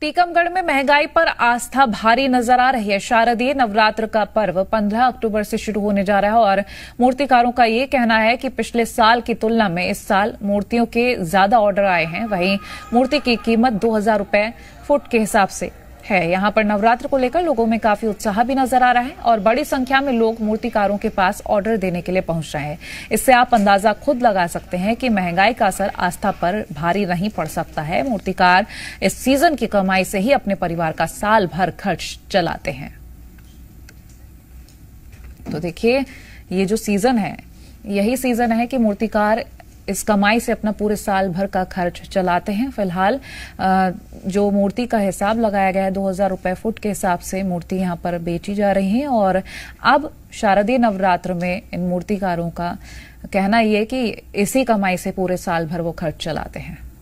टीकमगढ़ में महंगाई पर आस्था भारी नजर आ रही है शारदीय नवरात्र का पर्व 15 अक्टूबर से शुरू होने जा रहा है और मूर्तिकारों का ये कहना है कि पिछले साल की तुलना में इस साल मूर्तियों के ज्यादा ऑर्डर आए हैं वहीं मूर्ति की कीमत दो हजार फुट के हिसाब से है यहाँ पर नवरात्र को लेकर लोगों में काफी उत्साह भी नजर आ रहा है और बड़ी संख्या में लोग मूर्तिकारों के पास ऑर्डर देने के लिए पहुंच रहे हैं इससे आप अंदाजा खुद लगा सकते हैं कि महंगाई का असर आस्था पर भारी नहीं पड़ सकता है मूर्तिकार इस सीजन की कमाई से ही अपने परिवार का साल भर खर्च चलाते हैं तो देखिये ये जो सीजन है यही सीजन है कि मूर्तिकार इस कमाई से अपना पूरे साल भर का खर्च चलाते हैं फिलहाल जो मूर्ति का हिसाब लगाया गया है दो हजार रुपए फुट के हिसाब से मूर्ति यहाँ पर बेची जा रही है और अब शारदीय नवरात्र में इन मूर्तिकारों का कहना यह कि इसी कमाई से पूरे साल भर वो खर्च चलाते हैं